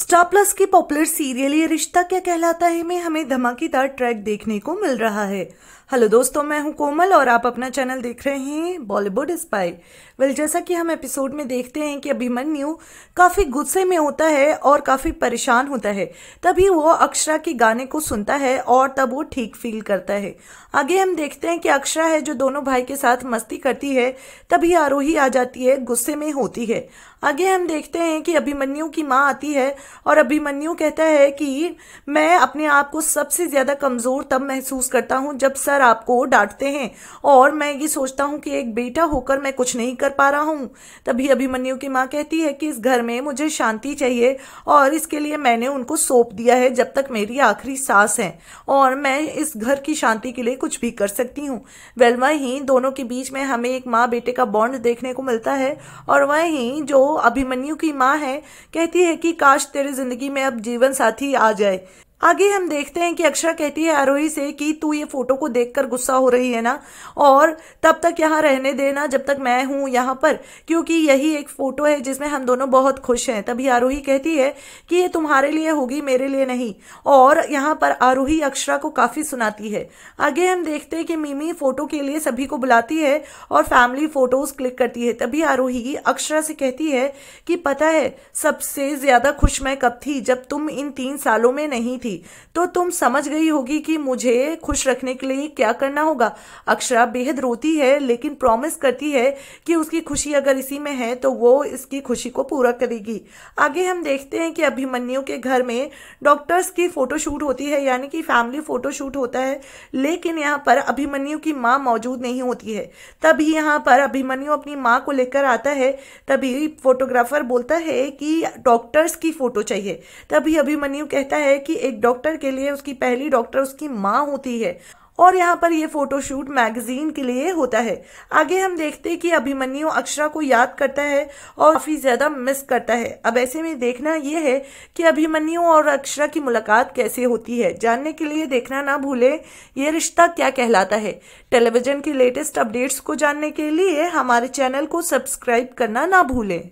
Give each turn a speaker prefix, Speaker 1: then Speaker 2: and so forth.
Speaker 1: star Plus के popular serial Yeh Rishta क्या कहलाता है में हमें धमाकेदार ट्रैक देखने को मिल रहा है हेलो दोस्तों मैं हूं कोमल और आप अपना चैनल देख रहे हैं बॉलीवुड स्पाई वेल जैसा कि हम एपिसोड में देखते हैं कि अभिमन्यु काफ़ी गुस्से में होता है और काफ़ी परेशान होता है तभी वो अक्षरा के गाने को सुनता है और तब वो ठीक फील करता है आगे हम देखते हैं कि अक्षरा है जो दोनों भाई के साथ मस्ती करती है तभी आरोही आ जाती है गुस्से में होती है आगे हम देखते हैं कि अभिमन्यु की माँ आती है और अभिमन्यु कहता है कि मैं अपने आप को सबसे ज्यादा कमजोर तब महसूस करता हूँ जब सर आपको डांटते हैं और मैं ये सोचता हूँ कि एक बेटा होकर मैं कुछ नहीं कर पा रहा हूँ तभी अभिमन्यु की माँ कहती है कि इस घर में मुझे शांति चाहिए और इसके लिए मैंने उनको सौंप दिया है जब तक मेरी आखिरी सांस है और मैं इस घर की शांति के लिए कुछ भी कर सकती हूँ वेल वही दोनों के बीच में हमें एक माँ बेटे का बॉन्ड देखने को मिलता है और वही जो अभिमन्यु की माँ है कहती है कि काश तेरी जिंदगी में अब जीवन साथी आ जाए आगे हम देखते हैं कि अक्षरा कहती है आरोही से कि तू ये फोटो को देखकर गुस्सा हो रही है ना और तब तक यहाँ रहने देना जब तक मैं हूँ यहाँ पर क्योंकि यही एक फोटो है जिसमें हम दोनों बहुत खुश हैं तभी आरोही कहती है कि ये तुम्हारे लिए होगी मेरे लिए नहीं और यहाँ पर आरोही अक्षरा को काफ़ी सुनाती है आगे हम देखते हैं कि मिमी फोटो के लिए सभी को बुलाती है और फैमिली फोटोज क्लिक करती है तभी आरोही अक्षरा से कहती है कि पता है सबसे ज़्यादा खुश मैं कब थी जब तुम इन तीन सालों में नहीं थी थी तो तुम समझ गई होगी कि मुझे खुश रखने के लिए क्या करना होगा अक्षरा बेहद रोती है लेकिन प्रॉमिस करती है कि उसकी खुशी अगर इसी में है तो वो इसकी खुशी को पूरा करेगी आगे हम देखते हैं कि अभिमन्यु के घर में डॉक्टर्स की फ़ोटोशूट होती है यानी कि फैमिली फ़ोटोशूट होता है लेकिन यहाँ पर अभिमन्यु की माँ मौजूद नहीं होती है तभी यहाँ पर अभिमन्यु अपनी माँ को लेकर आता है तभी फोटोग्राफर बोलता है कि डॉक्टर्स की फ़ोटो चाहिए तभी अभिमन्यु कहता है कि एक डॉक्टर के लिए उसकी पहली डॉक्टर उसकी माँ होती है और यहाँ पर ये फोटोशूट मैगजीन के लिए होता है आगे हम देखते हैं कि अभिमन्यु अक्षरा को याद करता है और काफ़ी ज़्यादा मिस करता है अब ऐसे में देखना यह है कि अभिमन्यु और अक्षरा की मुलाकात कैसे होती है जानने के लिए देखना ना भूलें यह रिश्ता क्या कहलाता है टेलीविज़न की लेटेस्ट अपडेट्स को जानने के लिए हमारे चैनल को सब्सक्राइब करना ना भूलें